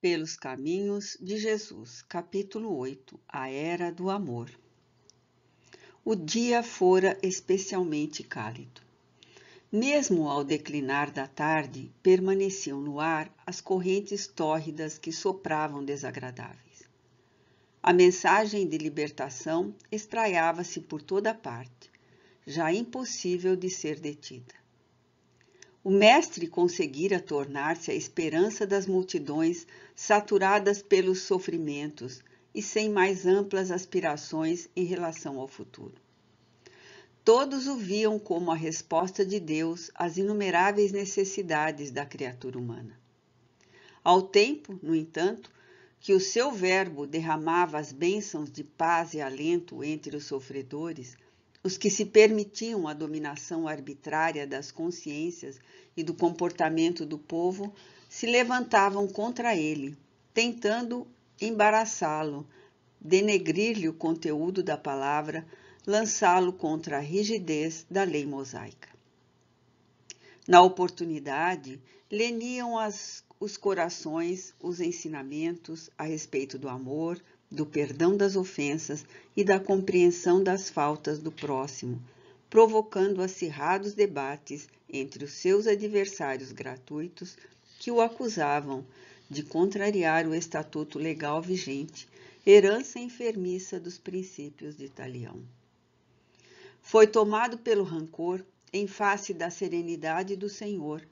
Pelos Caminhos de Jesus, capítulo 8 A Era do Amor O dia fora especialmente cálido. Mesmo ao declinar da tarde, permaneciam no ar as correntes tórridas que sopravam desagradáveis. A mensagem de libertação espraiava-se por toda parte, já impossível de ser detida. O Mestre conseguira tornar-se a esperança das multidões saturadas pelos sofrimentos e sem mais amplas aspirações em relação ao futuro. Todos o viam como a resposta de Deus às inumeráveis necessidades da criatura humana. Ao tempo, no entanto, que o seu verbo derramava as bênçãos de paz e alento entre os sofredores, os que se permitiam a dominação arbitrária das consciências e do comportamento do povo se levantavam contra ele, tentando embaraçá-lo, denegrir-lhe o conteúdo da palavra, lançá-lo contra a rigidez da lei mosaica. Na oportunidade, leniam as, os corações os ensinamentos a respeito do amor, do perdão das ofensas e da compreensão das faltas do próximo, provocando acirrados debates entre os seus adversários gratuitos que o acusavam de contrariar o estatuto legal vigente, herança enfermiça dos princípios de Talião. Foi tomado pelo rancor em face da serenidade do Senhor,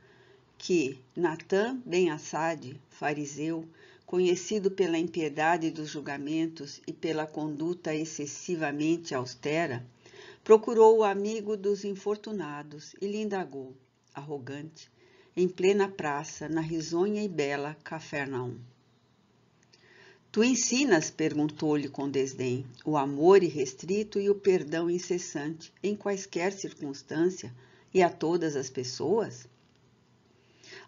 que Natã ben Assad, fariseu, conhecido pela impiedade dos julgamentos e pela conduta excessivamente austera, procurou o amigo dos infortunados e lhe indagou, arrogante, em plena praça, na risonha e bela Cafarnaum. Tu ensinas, perguntou-lhe com desdém, o amor irrestrito e o perdão incessante, em quaisquer circunstância e a todas as pessoas?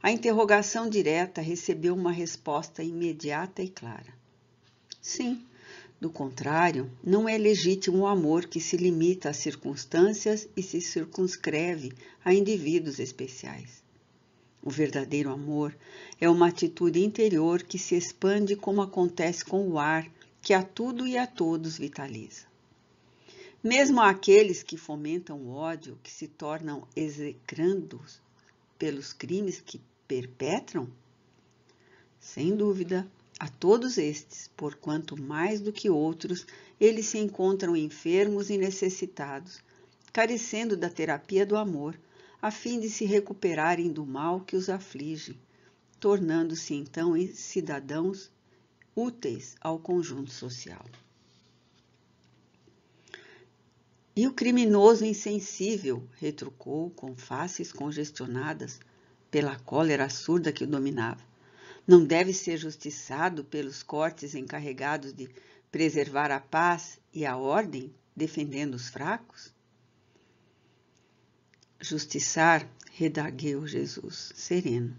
A interrogação direta recebeu uma resposta imediata e clara. Sim, do contrário, não é legítimo o amor que se limita a circunstâncias e se circunscreve a indivíduos especiais. O verdadeiro amor é uma atitude interior que se expande como acontece com o ar, que a tudo e a todos vitaliza. Mesmo aqueles que fomentam o ódio, que se tornam execrando pelos crimes que perpetram? Sem dúvida, a todos estes, porquanto mais do que outros, eles se encontram enfermos e necessitados, carecendo da terapia do amor, a fim de se recuperarem do mal que os aflige, tornando-se então cidadãos úteis ao conjunto social. E o criminoso insensível retrucou com faces congestionadas, pela cólera surda que o dominava. Não deve ser justiçado pelos cortes encarregados de preservar a paz e a ordem, defendendo os fracos? Justiçar, redargueu Jesus, sereno,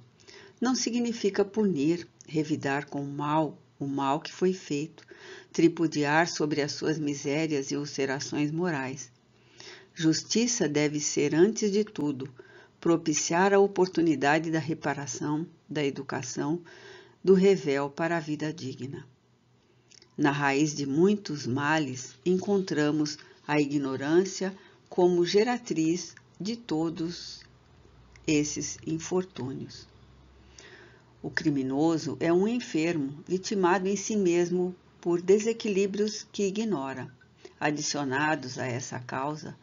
não significa punir, revidar com mal o mal que foi feito, tripudiar sobre as suas misérias e ulcerações morais. Justiça deve ser, antes de tudo, propiciar a oportunidade da reparação, da educação, do revel para a vida digna. Na raiz de muitos males encontramos a ignorância como geratriz de todos esses infortúnios. O criminoso é um enfermo vitimado em si mesmo por desequilíbrios que ignora. Adicionados a essa causa,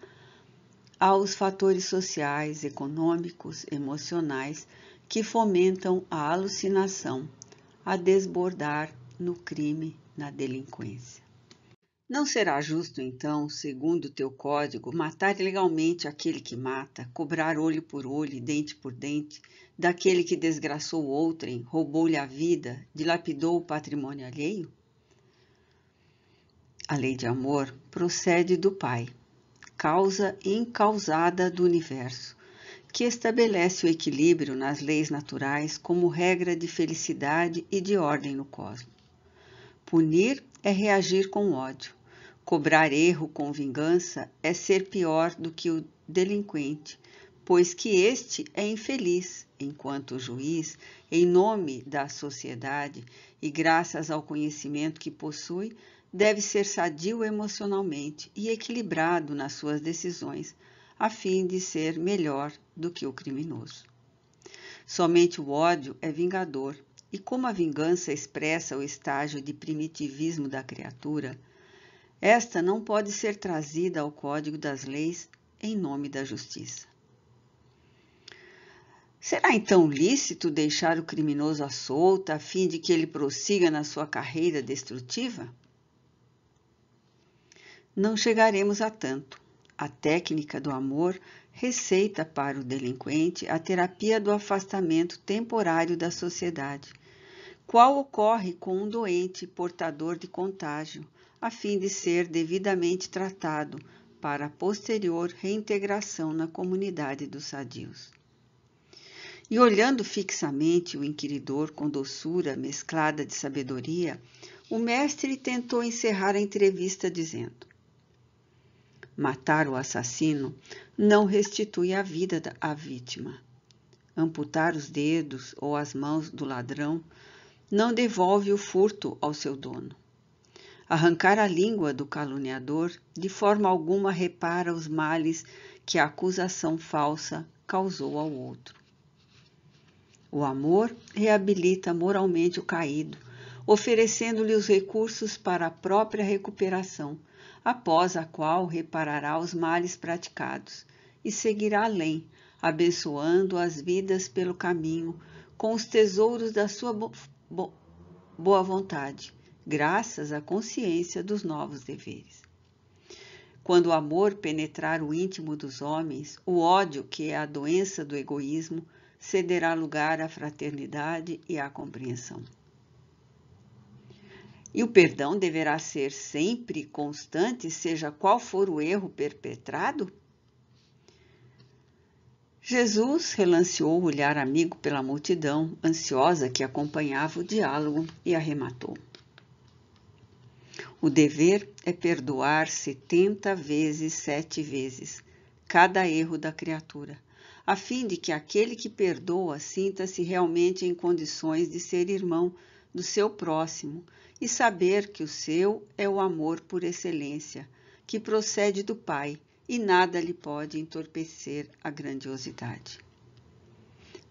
aos fatores sociais, econômicos, emocionais que fomentam a alucinação, a desbordar no crime, na delinquência. Não será justo, então, segundo o teu código, matar ilegalmente aquele que mata, cobrar olho por olho e dente por dente daquele que desgraçou outrem, roubou-lhe a vida, dilapidou o patrimônio alheio? A lei de amor procede do Pai, causa incausada do universo, que estabelece o equilíbrio nas leis naturais como regra de felicidade e de ordem no cosmos. Punir é reagir com ódio. Cobrar erro com vingança é ser pior do que o delinquente, pois que este é infeliz, enquanto o juiz, em nome da sociedade e graças ao conhecimento que possui, deve ser sadio emocionalmente e equilibrado nas suas decisões, a fim de ser melhor do que o criminoso. Somente o ódio é vingador, e como a vingança expressa o estágio de primitivismo da criatura, esta não pode ser trazida ao código das leis em nome da justiça. Será então lícito deixar o criminoso à solta a fim de que ele prossiga na sua carreira destrutiva? não chegaremos a tanto. A técnica do amor receita para o delinquente a terapia do afastamento temporário da sociedade, qual ocorre com um doente portador de contágio, a fim de ser devidamente tratado para a posterior reintegração na comunidade dos sadios. E olhando fixamente o inquiridor com doçura mesclada de sabedoria, o mestre tentou encerrar a entrevista dizendo: matar o assassino não restitui a vida à vítima. Amputar os dedos ou as mãos do ladrão não devolve o furto ao seu dono. Arrancar a língua do caluniador de forma alguma repara os males que a acusação falsa causou ao outro. O amor reabilita moralmente o caído, oferecendo-lhe os recursos para a própria recuperação após a qual reparará os males praticados e seguirá além, abençoando as vidas pelo caminho com os tesouros da sua bo bo boa vontade, graças à consciência dos novos deveres. Quando o amor penetrar o íntimo dos homens, o ódio, que é a doença do egoísmo, cederá lugar à fraternidade e à compreensão. E o perdão deverá ser sempre constante, seja qual for o erro perpetrado? Jesus relanceou o olhar amigo pela multidão ansiosa que acompanhava o diálogo e arrematou. O dever é perdoar setenta vezes sete vezes cada erro da criatura, a fim de que aquele que perdoa sinta-se realmente em condições de ser irmão do seu próximo e saber que o seu é o amor por excelência, que procede do Pai e nada lhe pode entorpecer a grandiosidade.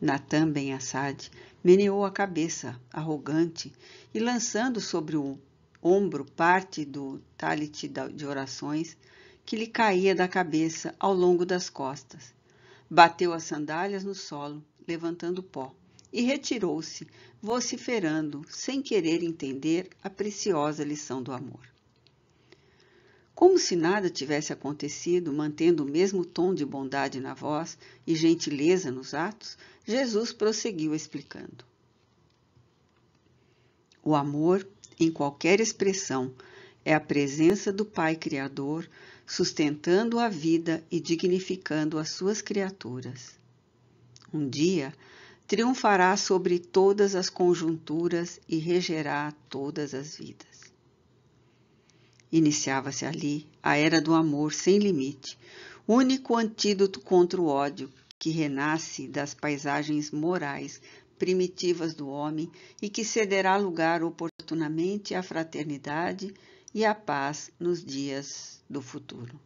Natan Ben-Assad meneou a cabeça, arrogante, e lançando sobre o ombro parte do talit de orações que lhe caía da cabeça ao longo das costas. Bateu as sandálias no solo, levantando pó e retirou-se, vociferando, sem querer entender a preciosa lição do amor. Como se nada tivesse acontecido, mantendo o mesmo tom de bondade na voz e gentileza nos atos, Jesus prosseguiu explicando. O amor, em qualquer expressão, é a presença do Pai Criador sustentando a vida e dignificando as suas criaturas. Um dia, triunfará sobre todas as conjunturas e regerá todas as vidas. Iniciava-se ali a era do amor sem limite, único antídoto contra o ódio que renasce das paisagens morais primitivas do homem e que cederá lugar oportunamente à fraternidade e à paz nos dias do futuro.